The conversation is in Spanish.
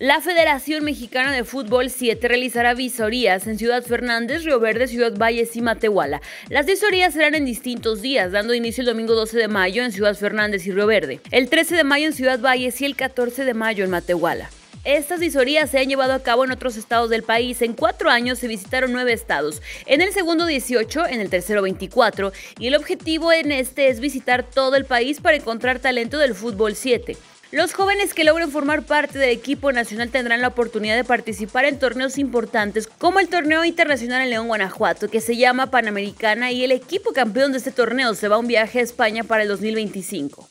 La Federación Mexicana de Fútbol 7 realizará visorías en Ciudad Fernández, Río Verde, Ciudad Valles y Matehuala. Las visorías serán en distintos días, dando inicio el domingo 12 de mayo en Ciudad Fernández y Río Verde, el 13 de mayo en Ciudad Valles y el 14 de mayo en Matehuala. Estas visorías se han llevado a cabo en otros estados del país. En cuatro años se visitaron nueve estados, en el segundo 18, en el tercero 24, y el objetivo en este es visitar todo el país para encontrar talento del fútbol 7. Los jóvenes que logren formar parte del equipo nacional tendrán la oportunidad de participar en torneos importantes como el torneo internacional en León, Guanajuato, que se llama Panamericana y el equipo campeón de este torneo se va a un viaje a España para el 2025.